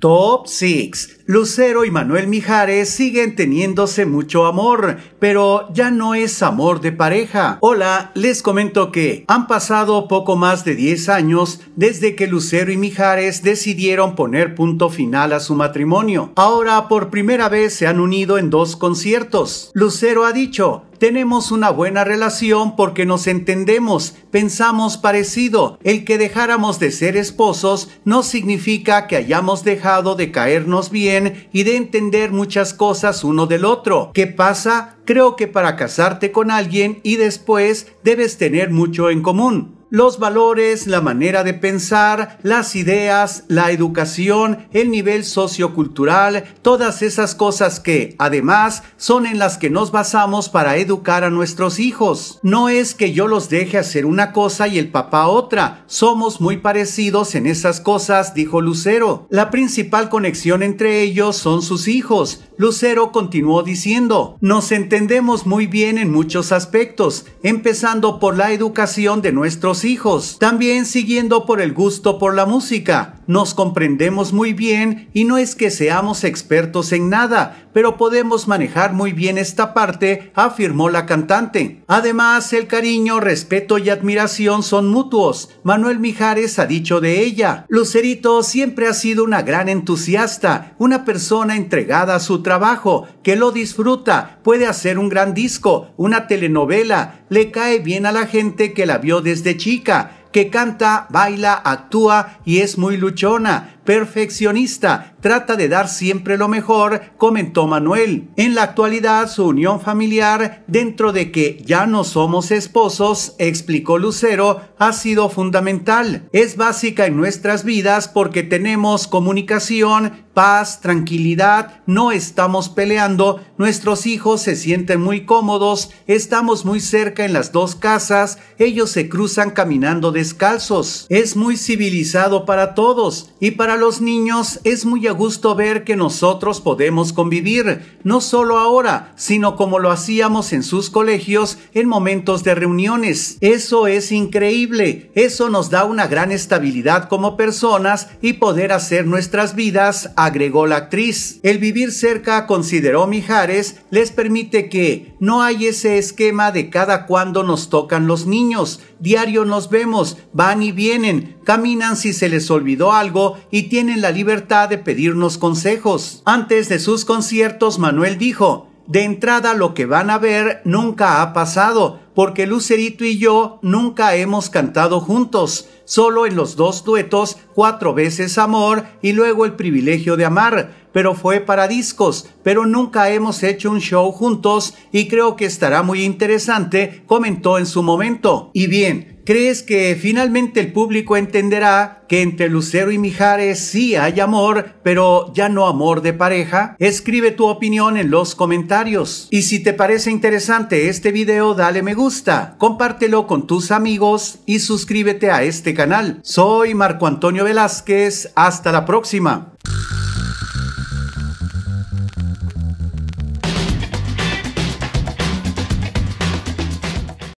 Top 6. Lucero y Manuel Mijares siguen teniéndose mucho amor, pero ya no es amor de pareja. Hola, les comento que han pasado poco más de 10 años desde que Lucero y Mijares decidieron poner punto final a su matrimonio. Ahora por primera vez se han unido en dos conciertos. Lucero ha dicho, tenemos una buena relación porque nos entendemos, pensamos parecido. El que dejáramos de ser esposos no significa que hayamos dejado de caernos bien y de entender muchas cosas uno del otro. ¿Qué pasa? Creo que para casarte con alguien y después debes tener mucho en común. Los valores, la manera de pensar, las ideas, la educación, el nivel sociocultural, todas esas cosas que, además, son en las que nos basamos para educar a nuestros hijos. No es que yo los deje hacer una cosa y el papá otra, somos muy parecidos en esas cosas, dijo Lucero. La principal conexión entre ellos son sus hijos, Lucero continuó diciendo, nos entendemos muy bien en muchos aspectos, empezando por la educación de nuestros hijos, también siguiendo por el gusto por la música, nos comprendemos muy bien y no es que seamos expertos en nada, pero podemos manejar muy bien esta parte, afirmó la cantante. Además, el cariño, respeto y admiración son mutuos, Manuel Mijares ha dicho de ella. Lucerito siempre ha sido una gran entusiasta, una persona entregada a su trabajo, que lo disfruta, puede hacer un gran disco, una telenovela, le cae bien a la gente que la vio desde chica que canta, baila, actúa y es muy luchona, perfeccionista, trata de dar siempre lo mejor, comentó Manuel. En la actualidad, su unión familiar, dentro de que ya no somos esposos, explicó Lucero, ha sido fundamental. Es básica en nuestras vidas porque tenemos comunicación, paz, tranquilidad, no estamos peleando, nuestros hijos se sienten muy cómodos, estamos muy cerca en las dos casas, ellos se cruzan caminando descalzos. Es muy civilizado para todos y para los niños es muy a gusto ver que nosotros podemos convivir, no solo ahora, sino como lo hacíamos en sus colegios en momentos de reuniones. Eso es increíble, eso nos da una gran estabilidad como personas y poder hacer nuestras vidas, agregó la actriz. El vivir cerca, consideró Mijares, les permite que no hay ese esquema de cada cuando nos tocan los niños, diario nos vemos, van y vienen, caminan si se les olvidó algo y tienen la libertad de pedirnos consejos. Antes de sus conciertos, Manuel dijo, de entrada lo que van a ver nunca ha pasado, porque Lucerito y yo nunca hemos cantado juntos, solo en los dos duetos, cuatro veces amor y luego el privilegio de amar, pero fue para discos, pero nunca hemos hecho un show juntos y creo que estará muy interesante, comentó en su momento. Y bien, ¿Crees que finalmente el público entenderá que entre Lucero y Mijares sí hay amor, pero ya no amor de pareja? Escribe tu opinión en los comentarios. Y si te parece interesante este video, dale me gusta, compártelo con tus amigos y suscríbete a este canal. Soy Marco Antonio Velázquez, hasta la próxima.